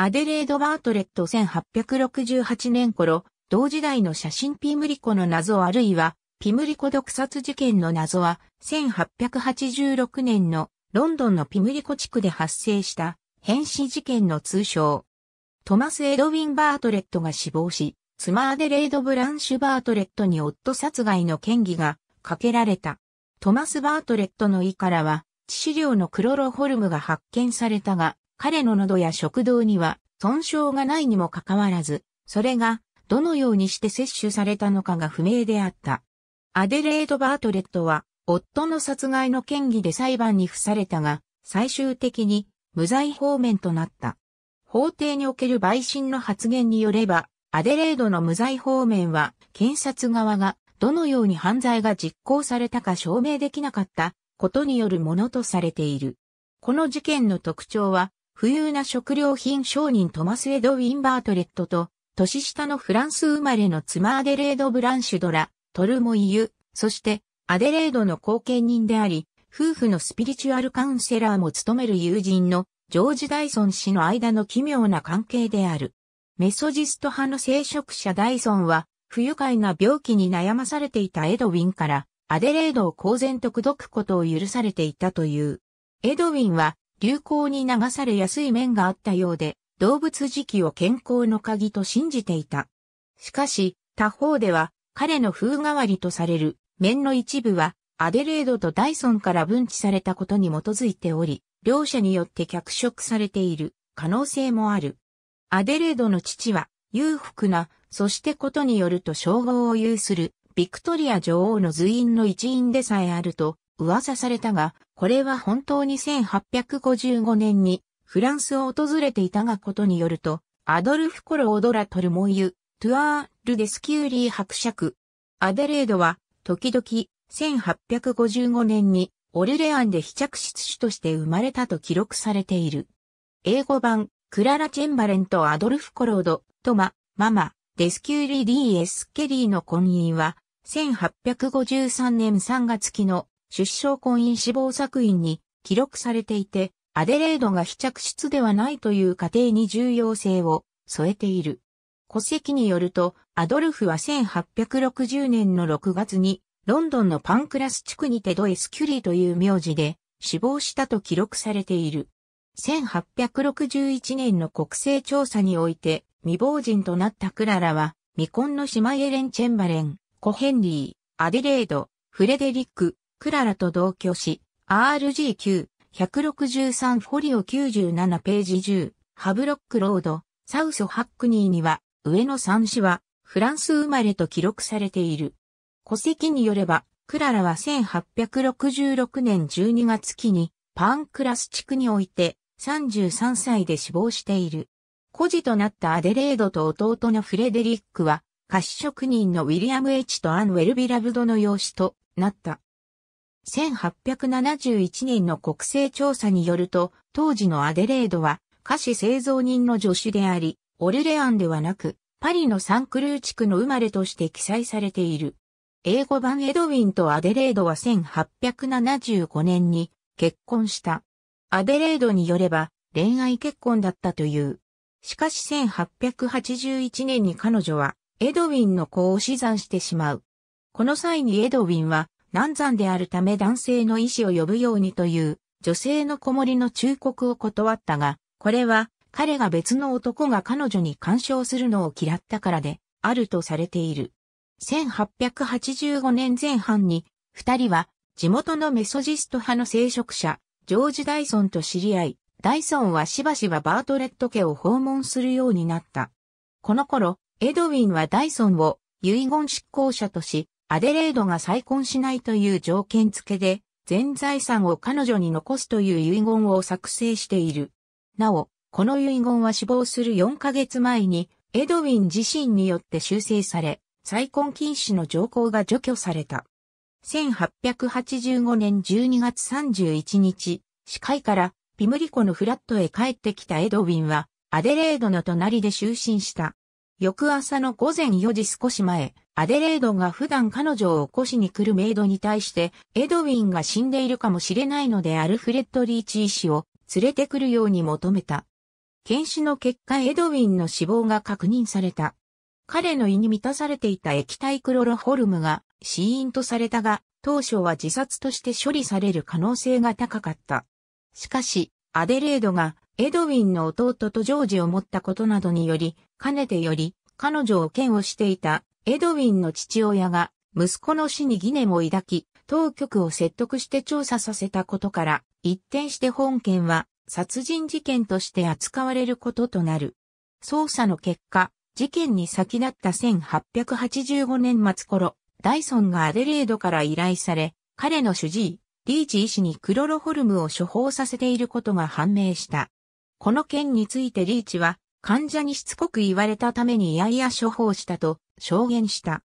アデレード・バートレット1868年頃、同時代の写真ピムリコの謎あるいは、ピムリコ毒殺事件の謎は、1886年のロンドンのピムリコ地区で発生した変死事件の通称。トマス・エドウィン・バートレットが死亡し、妻アデレード・ブランシュ・バートレットに夫殺害の嫌疑がかけられた。トマス・バートレットの胃からは、致死量のクロロホルムが発見されたが、彼の喉や食道には損傷がないにもかかわらず、それがどのようにして摂取されたのかが不明であった。アデレード・バートレットは、夫の殺害の嫌疑で裁判に付されたが、最終的に無罪方面となった。法廷における陪審の発言によれば、アデレードの無罪方面は、検察側がどのように犯罪が実行されたか証明できなかったことによるものとされている。この事件の特徴は、富裕な食料品商人トマス・エド・ウィン・バートレットと、年下のフランス生まれの妻アデレード・ブランシュドラ、トルモイユ、そしてアデレードの後見人であり、夫婦のスピリチュアルカウンセラーも務める友人のジョージ・ダイソン氏の間の奇妙な関係である。メソジスト派の聖職者ダイソンは、不愉快な病気に悩まされていたエドウィンから、アデレードを公然と口説くことを許されていたという。エドウィンは、流行に流されやすい面があったようで、動物時期を健康の鍵と信じていた。しかし、他方では、彼の風変わりとされる面の一部は、アデレードとダイソンから分岐されたことに基づいており、両者によって脚色されている可能性もある。アデレードの父は、裕福な、そしてことによると称号を有する、ビクトリア女王の随員の一員でさえあると、噂されたが、これは本当に1855年にフランスを訪れていたがことによると、アドルフ・コロ・オドラ・トル・モイユ、トゥアー・ル・デスキューリー伯爵。アデレードは、時々、1855年に、オルレアンで被着室主として生まれたと記録されている。英語版、クララ・チェンバレンとアドルフ・コロード、トマ、ママ、デスキューリー・ディー・エス・ケリーの婚姻は、1853年3月期の出生婚姻死亡作品に記録されていて、アデレードが非着室ではないという過程に重要性を添えている。戸籍によると、アドルフは1860年の6月に、ロンドンのパンクラス地区にてドエス・キュリーという名字で死亡したと記録されている。1861年の国勢調査において未亡人となったクララは、未婚の姉妹エレン・チェンバレン、コ・ヘンリー、アデレード、フレデリック、クララと同居し、RG9、163フォリオ97ページ10、ハブロックロード、サウスハックニーには、上の三子は、フランス生まれと記録されている。戸籍によれば、クララは1866年12月期に、パンクラス地区において、33歳で死亡している。孤児となったアデレードと弟のフレデリックは、菓子職人のウィリアム・エチとアン・ウェルビラブドの養子となった。1871年の国勢調査によると、当時のアデレードは、菓子製造人の助手であり、オルレアンではなく、パリのサンクルー地区の生まれとして記載されている。英語版エドウィンとアデレードは1875年に結婚した。アデレードによれば恋愛結婚だったという。しかし1881年に彼女はエドウィンの子を死産してしまう。この際にエドウィンは難産であるため男性の医師を呼ぶようにという女性の子守の忠告を断ったが、これは彼が別の男が彼女に干渉するのを嫌ったからであるとされている。1885年前半に二人は地元のメソジスト派の聖職者、ジョージ・ダイソンと知り合い、ダイソンはしばしばバートレット家を訪問するようになった。この頃、エドウィンはダイソンを遺言執行者とし、アデレードが再婚しないという条件付けで、全財産を彼女に残すという遺言を作成している。なお、この遺言は死亡する4ヶ月前に、エドウィン自身によって修正され、再婚禁止の条項が除去された。1885年12月31日、司会からピムリコのフラットへ帰ってきたエドウィンは、アデレードの隣で就寝した。翌朝の午前4時少し前、アデレードが普段彼女を起こしに来るメイドに対して、エドウィンが死んでいるかもしれないのでアルフレッド・リーチ医師を連れてくるように求めた。検視の結果エドウィンの死亡が確認された。彼の胃に満たされていた液体クロロホルムが死因とされたが、当初は自殺として処理される可能性が高かった。しかし、アデレードがエドウィンの弟とジョージを持ったことなどにより、かねてより彼女を嫌悪していたエドウィンの父親が息子の死に疑念を抱き、当局を説得して調査させたことから、一転して本件は殺人事件として扱われることとなる。捜査の結果、事件に先立った1885年末頃、ダイソンがアデレードから依頼され、彼の主治医、リーチ医師にクロロホルムを処方させていることが判明した。この件についてリーチは、患者にしつこく言われたためにいやいや処方したと証言した。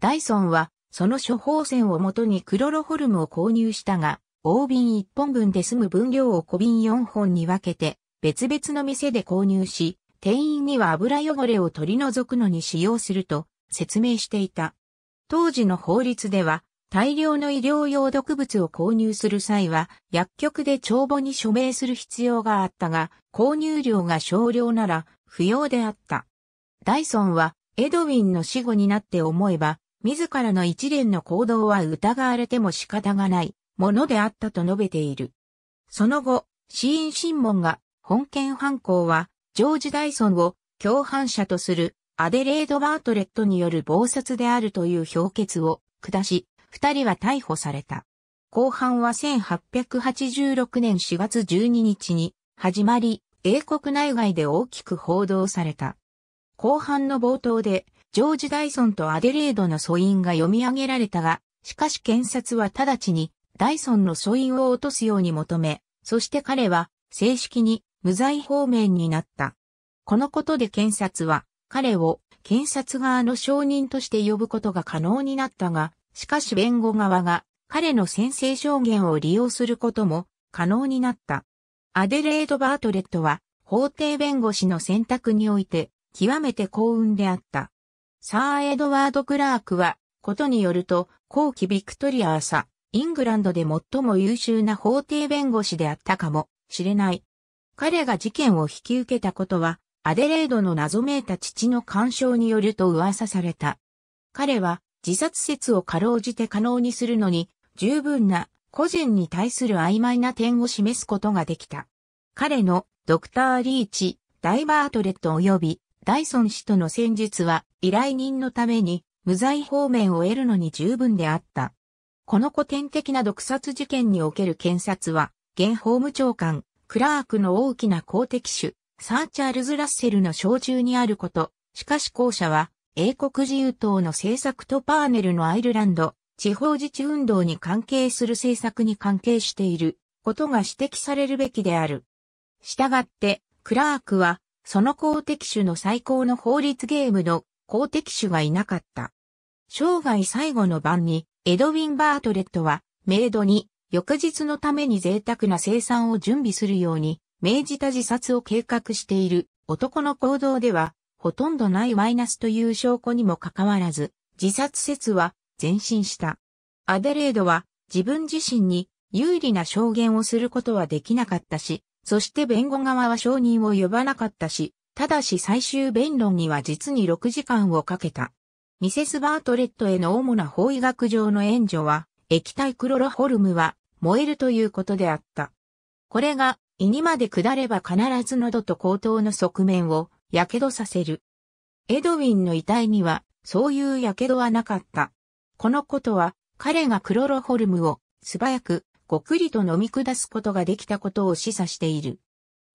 ダイソンは、その処方箋をもとにクロロホルムを購入したが、大瓶1本分で済む分量を小瓶4本に分けて、別々の店で購入し、店員には油汚れを取り除くのに使用すると説明していた。当時の法律では、大量の医療用毒物を購入する際は、薬局で帳簿に署名する必要があったが、購入量が少量なら不要であった。ダイソンは、エドウィンの死後になって思えば、自らの一連の行動は疑われても仕方がないものであったと述べている。その後、死因審問が本件犯行は、ジョージ・ダイソンを共犯者とするアデレード・バートレットによる謀殺であるという評決を下し、二人は逮捕された。後半は1886年4月12日に始まり、英国内外で大きく報道された。後半の冒頭で、ジョージ・ダイソンとアデレードの素因が読み上げられたが、しかし検察は直ちにダイソンの素因を落とすように求め、そして彼は正式に無罪方面になった。このことで検察は彼を検察側の証人として呼ぶことが可能になったが、しかし弁護側が彼の宣誓証言を利用することも可能になった。アデレード・バートレットは法廷弁護士の選択において極めて幸運であった。サー・エドワード・クラークは、ことによると、後期ビクトリアーサ、イングランドで最も優秀な法廷弁護士であったかもしれない。彼が事件を引き受けたことは、アデレードの謎めいた父の干渉によると噂された。彼は、自殺説をかろうじて可能にするのに、十分な個人に対する曖昧な点を示すことができた。彼のドクター・リーチ、ダイバートレット及びダイソン氏との戦術は依頼人のために無罪方面を得るのに十分であった。この古典的な毒殺事件における検察は、現法務長官、クラークの大きな公的種、サーチャールズ・ラッセルの小中にあること、しかし後者は、英国自由党の政策とパーネルのアイルランド、地方自治運動に関係する政策に関係していることが指摘されるべきである。したがって、クラークは、その公的種の最高の法律ゲームの公的種がいなかった。生涯最後の晩に、エドウィン・バートレットは、メイドに、翌日のために贅沢な生産を準備するように、命じた自殺を計画している男の行動では、ほとんどないマイナスという証拠にもかかわらず、自殺説は前進した。アデレードは自分自身に有利な証言をすることはできなかったし、そして弁護側は証人を呼ばなかったし、ただし最終弁論には実に6時間をかけた。ミセス・バートレットへの主な法医学上の援助は、液体クロロホルムは燃えるということであった。これが胃にまで下れば必ず喉と口頭の側面を火傷させる。エドウィンの遺体には、そういう火傷はなかった。このことは、彼がクロロホルムを素早くごくりと飲み下すことができたことを示唆している。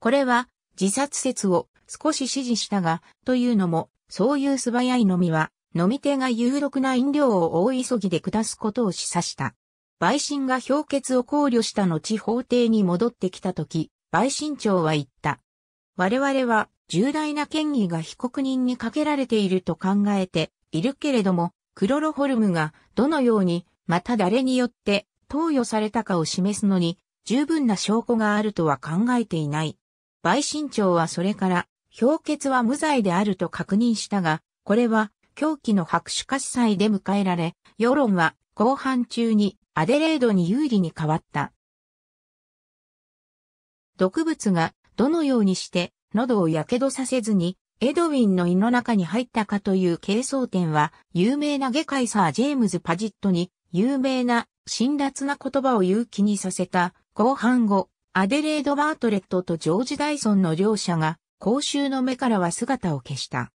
これは自殺説を少し指示したが、というのも、そういう素早い飲みは、飲み手が有毒な飲料を大急ぎで下すことを示唆した。陪審が評決を考慮した後法廷に戻ってきたとき、陪審長は言った。我々は重大な権威が被告人にかけられていると考えているけれども、クロロホルムがどのように、また誰によって投与されたかを示すのに十分な証拠があるとは考えていない。陪審長はそれから、評決は無罪であると確認したが、これは狂気の白手喝祭で迎えられ、世論は後半中にアデレードに有利に変わった。毒物がどのようにして喉を火傷させずに、エドウィンの胃の中に入ったかという軽装点は、有名な外科医サー・ジェームズ・パジットに、有名な、辛辣な言葉を勇気にさせた、後半後、アデレード・バートレットとジョージ・ダイソンの両者が、公衆の目からは姿を消した。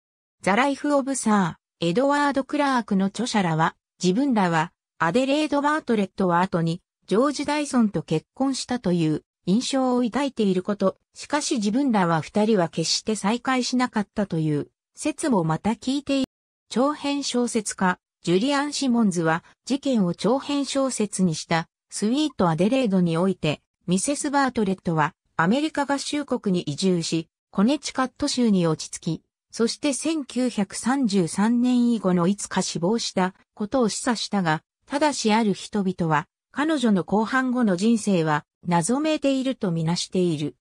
ザ・ライフ・オブ・サー、エドワード・クラークの著者らは、自分らは、アデレード・バートレットは後に、ジョージ・ダイソンと結婚したという、印象を抱いていること、しかし自分らは二人は決して再会しなかったという説もまた聞いている。長編小説家、ジュリアン・シモンズは事件を長編小説にしたスウィート・アデレードにおいて、ミセス・バートレットはアメリカ合衆国に移住し、コネチカット州に落ち着き、そして1933年以後のいつか死亡したことを示唆したが、ただしある人々は彼女の後半後の人生は謎めいているとみなしている。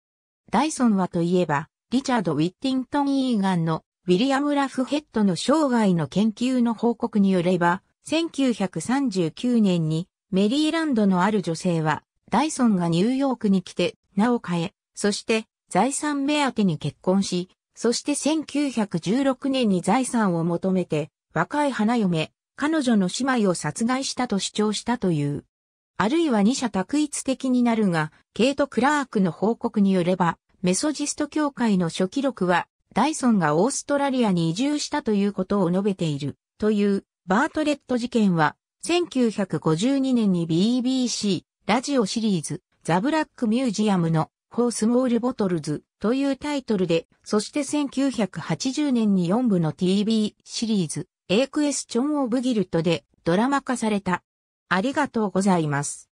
ダイソンはといえば、リチャード・ウィッティントン・イーガンのウィリアム・ラフヘッドの生涯の研究の報告によれば、1939年にメリーランドのある女性は、ダイソンがニューヨークに来て名を変え、そして財産目当てに結婚し、そして1916年に財産を求めて若い花嫁、彼女の姉妹を殺害したと主張したという。あるいは二者択一的になるが、ケイト・クラークの報告によれば、メソジスト協会の初期録は、ダイソンがオーストラリアに移住したということを述べている、という、バートレット事件は、1952年に BBC、ラジオシリーズ、ザ・ブラック・ミュージアムの、フォースモール・ボトルズというタイトルで、そして1980年に4部の TV シリーズ、エイクエスチョン・オブ・ギルトでドラマ化された。ありがとうございます。